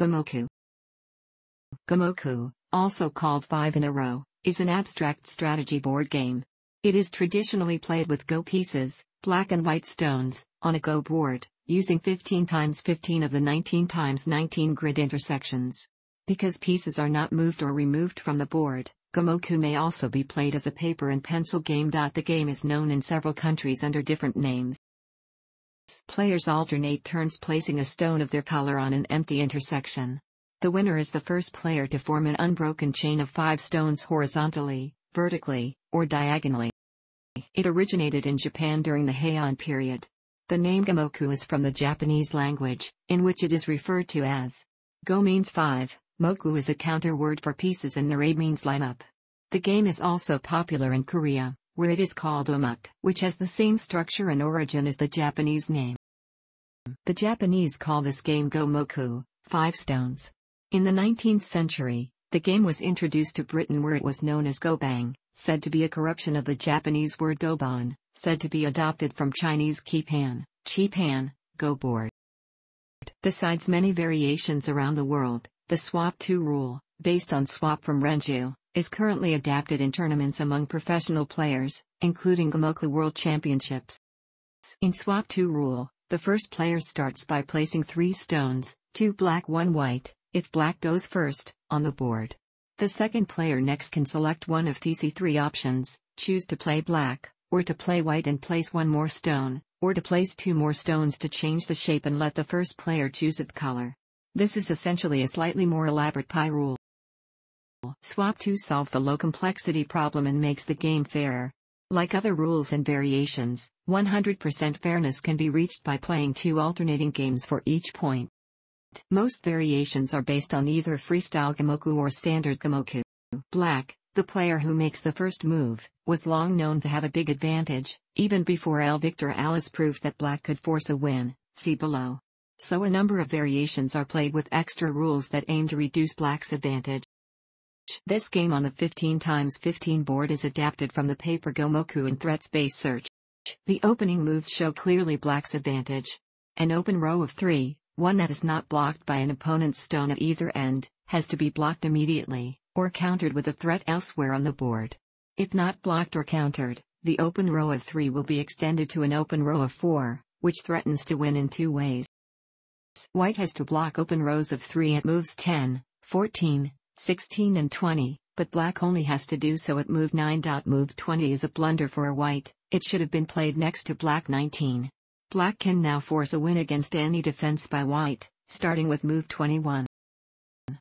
Gomoku. Gomoku, also called Five in a Row, is an abstract strategy board game. It is traditionally played with Go pieces, black and white stones, on a Go board, using 15 times 15 of the 19 times 19 grid intersections. Because pieces are not moved or removed from the board, Gomoku may also be played as a paper and pencil game. The game is known in several countries under different names. Players alternate turns placing a stone of their color on an empty intersection. The winner is the first player to form an unbroken chain of five stones horizontally, vertically, or diagonally. It originated in Japan during the Heian period. The name Gomoku is from the Japanese language, in which it is referred to as. Go means five, moku is a counter word for pieces and Nare means line up. The game is also popular in Korea, where it is called omuk, which has the same structure and origin as the Japanese name. The Japanese call this game Gomoku, five stones. In the 19th century, the game was introduced to Britain where it was known as Gobang, said to be a corruption of the Japanese word goban, said to be adopted from Chinese kipan, Pan, go board. Besides many variations around the world, the Swap 2 rule, based on Swap from Renju, is currently adapted in tournaments among professional players, including Gomoku World Championships. In Swap 2 rule, the first player starts by placing three stones, two black one white, if black goes first, on the board. The second player next can select one of these three options, choose to play black, or to play white and place one more stone, or to place two more stones to change the shape and let the first player choose its color. This is essentially a slightly more elaborate pie rule. Swap 2 solves the low complexity problem and makes the game fairer, like other rules and variations, 100% fairness can be reached by playing two alternating games for each point. Most variations are based on either freestyle gamoku or standard gamoku. Black, the player who makes the first move, was long known to have a big advantage, even before L. Victor Alice proved that black could force a win, see below. So a number of variations are played with extra rules that aim to reduce black's advantage. This game on the 15x15 board is adapted from the paper Gomoku and threats based search. The opening moves show clearly black's advantage. An open row of three, one that is not blocked by an opponent's stone at either end, has to be blocked immediately, or countered with a threat elsewhere on the board. If not blocked or countered, the open row of three will be extended to an open row of four, which threatens to win in two ways. White has to block open rows of three at moves 10, 14, 16 and 20, but black only has to do so at move 9. Move 20 is a blunder for a white, it should have been played next to black 19. Black can now force a win against any defense by white, starting with move 21.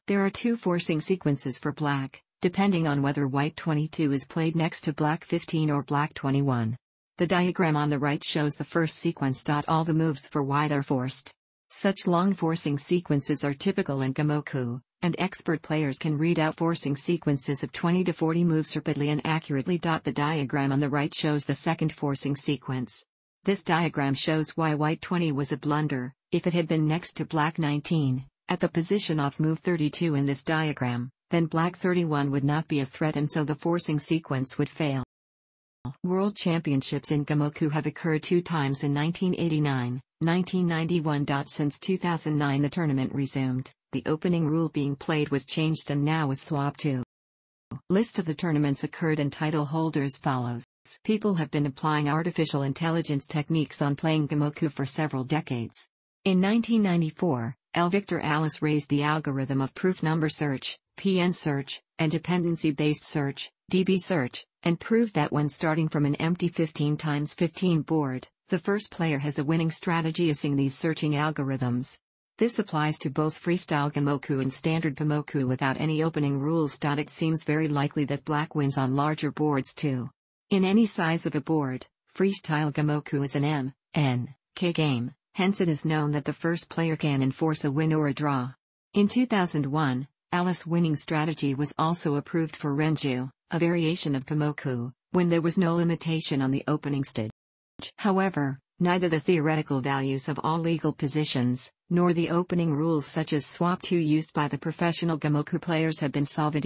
There are two forcing sequences for black, depending on whether white 22 is played next to black 15 or black 21. The diagram on the right shows the first sequence. All the moves for white are forced. Such long forcing sequences are typical in Gamoku, and expert players can read out forcing sequences of 20 to 40 moves rapidly and accurately. The diagram on the right shows the second forcing sequence. This diagram shows why white 20 was a blunder, if it had been next to black 19, at the position off move 32 in this diagram, then black 31 would not be a threat and so the forcing sequence would fail. World Championships in Gamoku have occurred two times in 1989, 1991. Since 2009 the tournament resumed the opening rule being played was changed and now was swapped to. List of the tournaments occurred and title holders follows. People have been applying artificial intelligence techniques on playing Gamoku for several decades. In 1994, L. Victor Alice raised the algorithm of proof number search, PN search, and dependency-based search, DB search, and proved that when starting from an empty 15 times 15 board, the first player has a winning strategy using these searching algorithms, this applies to both freestyle Gamoku and standard Gamoku without any opening rules. It seems very likely that black wins on larger boards too. In any size of a board, freestyle Gamoku is an M, N, K game, hence it is known that the first player can enforce a win or a draw. In 2001, Alice winning strategy was also approved for Renju, a variation of Gamoku, when there was no limitation on the opening stage. However, neither the theoretical values of all legal positions, nor the opening rules such as swap 2 used by the professional Gamoku players have been solved,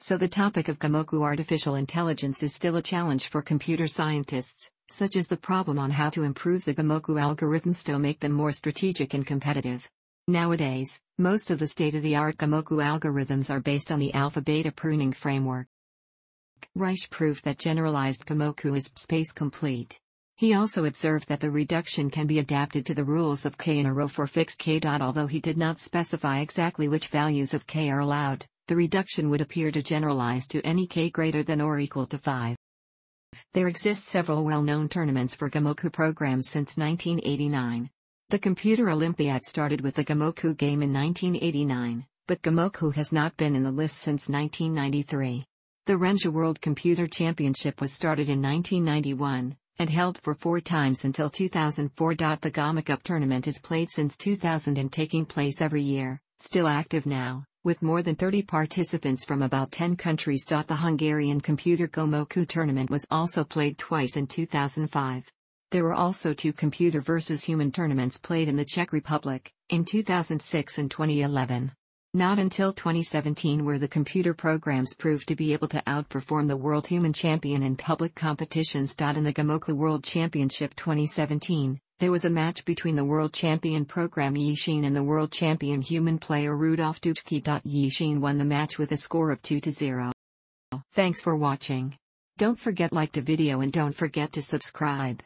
so the topic of Gamoku artificial intelligence is still a challenge for computer scientists, such as the problem on how to improve the Gamoku algorithms to make them more strategic and competitive. Nowadays, most of the state-of-the-art Gamoku algorithms are based on the alpha-beta pruning framework. Reich proved that generalized Gamoku is space complete. He also observed that the reduction can be adapted to the rules of K in a row for fixed K. Although he did not specify exactly which values of K are allowed, the reduction would appear to generalize to any K greater than or equal to 5. There exist several well-known tournaments for Gamoku programs since 1989. The Computer Olympiad started with the Gamoku game in 1989, but Gamoku has not been in the list since 1993. The Renja World Computer Championship was started in 1991, and held for four times until 2004. The Gama tournament is played since 2000 and taking place every year, still active now, with more than 30 participants from about 10 countries. The Hungarian Computer Gomoku tournament was also played twice in 2005. There were also two computer versus human tournaments played in the Czech Republic, in 2006 and 2011. Not until 2017 were the computer programs proved to be able to outperform the world human champion in public competitions. In the Gamokla World Championship 2017, there was a match between the world champion program Yixin and the world champion human player Rudolf Dutschke. Yixin won the match with a score of 2 to 0. Thanks for watching. Don't forget like the video and don't forget to subscribe.